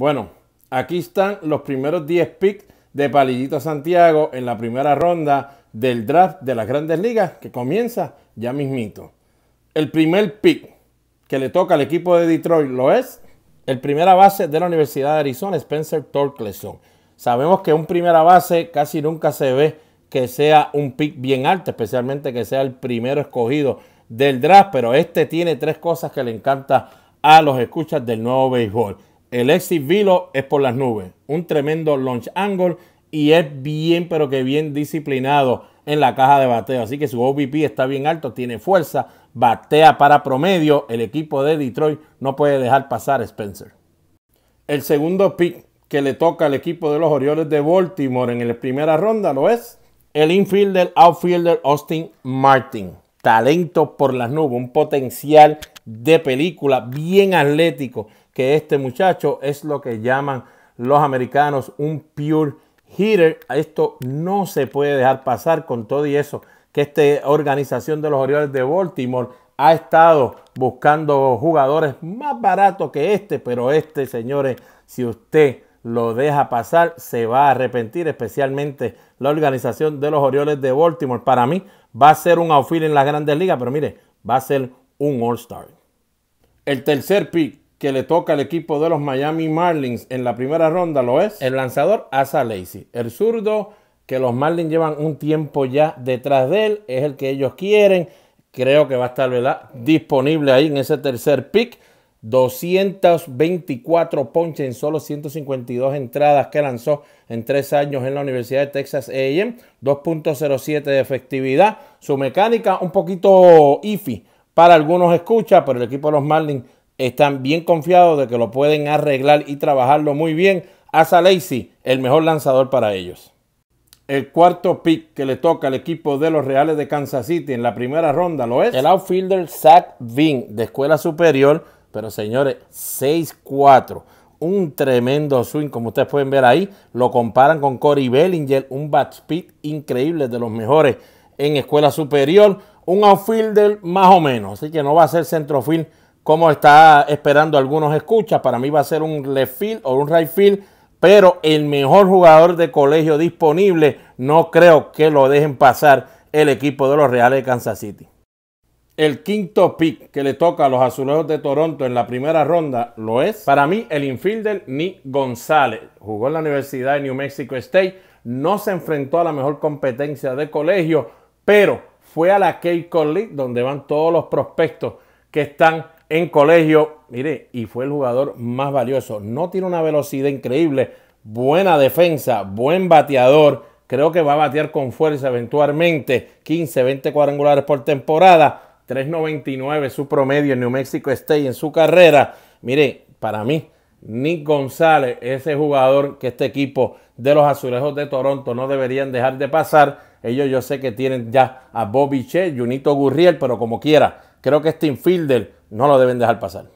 Bueno, aquí están los primeros 10 picks de Palillito Santiago en la primera ronda del draft de las grandes ligas que comienza ya mismito. El primer pick que le toca al equipo de Detroit lo es el primera base de la Universidad de Arizona, Spencer Torkelson. Sabemos que un primera base casi nunca se ve que sea un pick bien alto, especialmente que sea el primero escogido del draft, pero este tiene tres cosas que le encanta a los escuchas del nuevo béisbol. El exit es por las nubes. Un tremendo launch angle y es bien, pero que bien disciplinado en la caja de bateo. Así que su OVP está bien alto, tiene fuerza, batea para promedio. El equipo de Detroit no puede dejar pasar a Spencer. El segundo pick que le toca al equipo de los Orioles de Baltimore en la primera ronda lo es el infielder, outfielder Austin Martin. Talento por las nubes, un potencial de película bien atlético este muchacho es lo que llaman los americanos un pure hitter. Esto no se puede dejar pasar con todo y eso que esta organización de los Orioles de Baltimore ha estado buscando jugadores más baratos que este, pero este, señores, si usted lo deja pasar, se va a arrepentir, especialmente la organización de los Orioles de Baltimore. Para mí va a ser un outfield en las grandes ligas, pero mire, va a ser un All-Star. El tercer pick que le toca al equipo de los Miami Marlins en la primera ronda lo es el lanzador Asa Lacey. El zurdo que los Marlins llevan un tiempo ya detrás de él, es el que ellos quieren. Creo que va a estar disponible ahí en ese tercer pick. 224 ponches en solo 152 entradas que lanzó en tres años en la Universidad de Texas AM, 2.07 de efectividad. Su mecánica un poquito iffy para algunos escucha, pero el equipo de los Marlins están bien confiados de que lo pueden arreglar y trabajarlo muy bien. Asa Lacey, el mejor lanzador para ellos. El cuarto pick que le toca al equipo de los Reales de Kansas City en la primera ronda lo es el outfielder Zach Vin de escuela superior, pero señores, 6-4. Un tremendo swing, como ustedes pueden ver ahí. Lo comparan con Corey Bellinger, un bat speed increíble de los mejores en escuela superior. Un outfielder más o menos, así que no va a ser centrofield como está esperando algunos escuchas. Para mí va a ser un left field o un right field, pero el mejor jugador de colegio disponible no creo que lo dejen pasar el equipo de los Reales de Kansas City. El quinto pick que le toca a los Azulejos de Toronto en la primera ronda lo es para mí el infielder Nick González. Jugó en la Universidad de New Mexico State, no se enfrentó a la mejor competencia de colegio, pero fue a la K League donde van todos los prospectos que están en colegio. Mire, y fue el jugador más valioso. No tiene una velocidad increíble, buena defensa, buen bateador. Creo que va a batear con fuerza eventualmente. 15, 20 cuadrangulares por temporada. 3.99 su promedio en New Mexico State en su carrera. Mire, para mí, Nick González, ese jugador que este equipo de los Azulejos de Toronto no deberían dejar de pasar. Ellos yo sé que tienen ya a Bobby Che, Junito Gurriel, pero como quiera, Creo que este infielder no lo deben dejar pasar.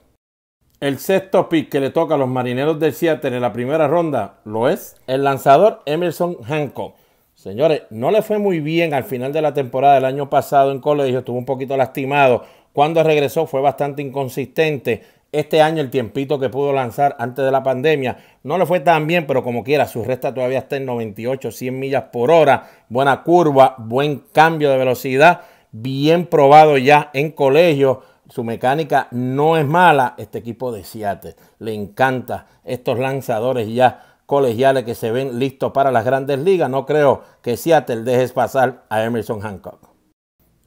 El sexto pick que le toca a los marineros del Seattle en la primera ronda lo es el lanzador Emerson Hancock. Señores, no le fue muy bien al final de la temporada del año pasado en colegio, estuvo un poquito lastimado. Cuando regresó fue bastante inconsistente. Este año el tiempito que pudo lanzar antes de la pandemia no le fue tan bien, pero como quiera, su resta todavía está en 98, 100 millas por hora. Buena curva, buen cambio de velocidad bien probado ya en colegio. Su mecánica no es mala. Este equipo de Seattle le encanta estos lanzadores ya colegiales que se ven listos para las grandes ligas. No creo que Seattle dejes pasar a Emerson Hancock.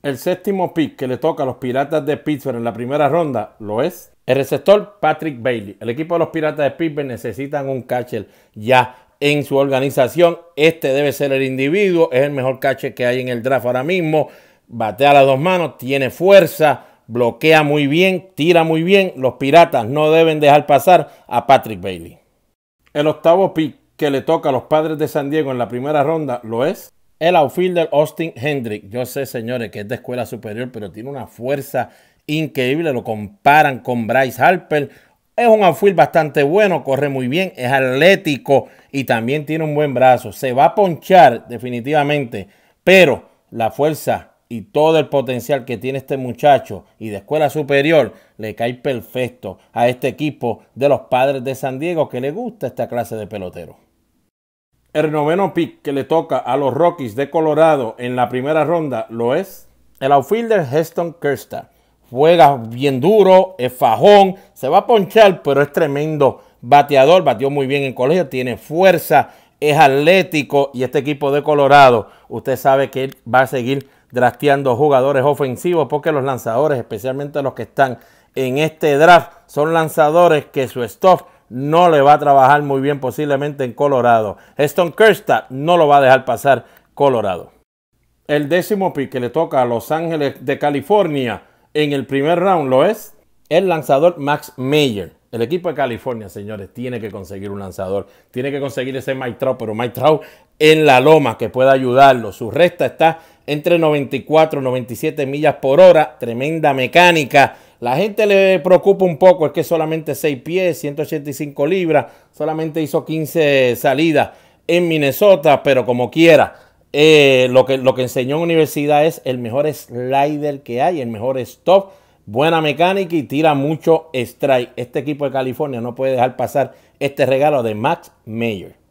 El séptimo pick que le toca a los Piratas de Pittsburgh en la primera ronda lo es el receptor Patrick Bailey. El equipo de los Piratas de Pittsburgh necesitan un catcher ya en su organización. Este debe ser el individuo, es el mejor catcher que hay en el draft ahora mismo batea las dos manos, tiene fuerza, bloquea muy bien, tira muy bien. Los Piratas no deben dejar pasar a Patrick Bailey. El octavo pick que le toca a los padres de San Diego en la primera ronda lo es el outfielder Austin Hendrick. Yo sé, señores, que es de escuela superior, pero tiene una fuerza increíble. Lo comparan con Bryce Harper. Es un outfield bastante bueno, corre muy bien, es atlético y también tiene un buen brazo. Se va a ponchar definitivamente, pero la fuerza y todo el potencial que tiene este muchacho y de escuela superior le cae perfecto a este equipo de los padres de San Diego que le gusta esta clase de pelotero. El noveno pick que le toca a los Rockies de Colorado en la primera ronda lo es el outfielder Heston Kersta. Juega bien duro, es fajón, se va a ponchar, pero es tremendo bateador, batió muy bien en colegio, tiene fuerza, es atlético y este equipo de Colorado, usted sabe que va a seguir drafteando jugadores ofensivos porque los lanzadores, especialmente los que están en este draft, son lanzadores que su stop no le va a trabajar muy bien posiblemente en Colorado. Heston Kerstad no lo va a dejar pasar Colorado. El décimo pick que le toca a Los Ángeles de California en el primer round lo es el lanzador Max Meyer. El equipo de California, señores, tiene que conseguir un lanzador. Tiene que conseguir ese Mike Trout, pero Mike Trout en la loma que pueda ayudarlo. Su resta está entre 94 y 97 millas por hora. Tremenda mecánica. La gente le preocupa un poco, es que solamente 6 pies, 185 libras, solamente hizo 15 salidas en Minnesota, pero como quiera. Eh, lo, que, lo que enseñó en universidad es el mejor slider que hay, el mejor stop buena mecánica y tira mucho strike. Este equipo de California no puede dejar pasar este regalo de Max Mayer.